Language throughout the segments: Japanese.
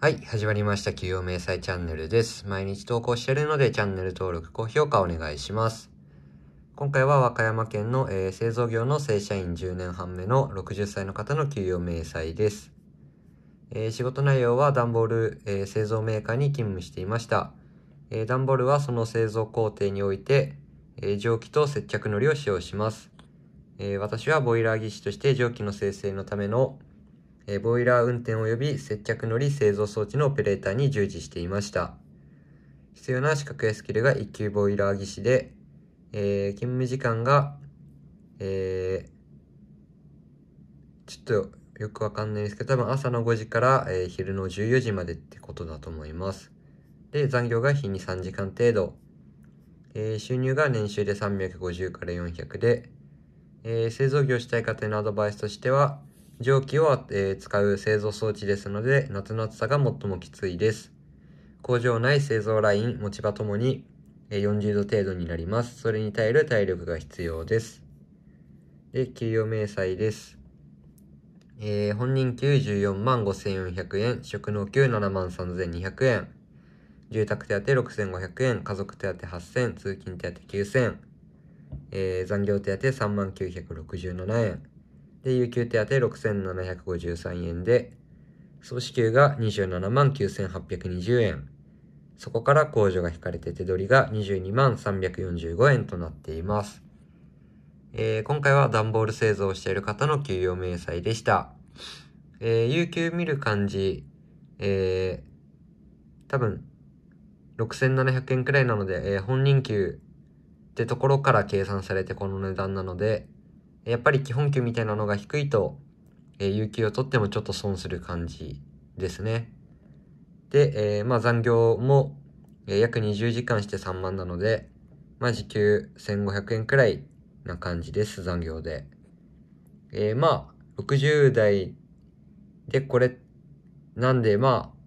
はい、始まりました。企業明細チャンネルです。毎日投稿してるので、チャンネル登録、高評価お願いします。今回は和歌山県の、えー、製造業の正社員10年半目の60歳の方の給与明細です。えー、仕事内容は段ボール、えー、製造メーカーに勤務していました。えー、段ボールはその製造工程において、え蒸気と接着糊を使用します。え私はボイラー技師として蒸気の生成のためのえボイラー運転及び接客乗り製造装置のオペレーターに従事していました。必要な資格やスキルが1級ボイラー技師で、えー、勤務時間が、えー、ちょっとよくわかんないですけど、多分朝の5時から、えー、昼の14時までってことだと思います。で、残業が日に3時間程度。えー、収入が年収で350から400で、えー、製造業したい方へのアドバイスとしては、蒸気を、えー、使う製造装置ですので、夏の暑さが最もきついです。工場内製造ライン、持ち場ともに、えー、40度程度になります。それに耐える体力が必要です。で、給与明細です。えー、本人給14万5400円、職能給7万3200円、住宅手当6500円、家族手当8000、通勤手当9000、えー、残業手当3万967円、で、有給手当6753円で、総支給が27万9820円。そこから控除が引かれて手取りが22万345円となっています。えー、今回は段ボール製造をしている方の給与明細でした。えー、有給見る感じ、えー、多分、6700円くらいなので、えー、本人給ってところから計算されてこの値段なので、やっぱり基本給みたいなのが低いと、えー、有給を取ってもちょっと損する感じですね。で、えー、まあ残業も、えー、約20時間して3万なので、まあ時給1500円くらいな感じです、残業で。えー、まあ、60代でこれ、なんでまあ、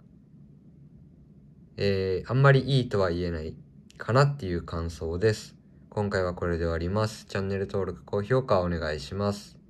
えー、あんまりいいとは言えないかなっていう感想です。今回はこれで終わります。チャンネル登録、高評価お願いします。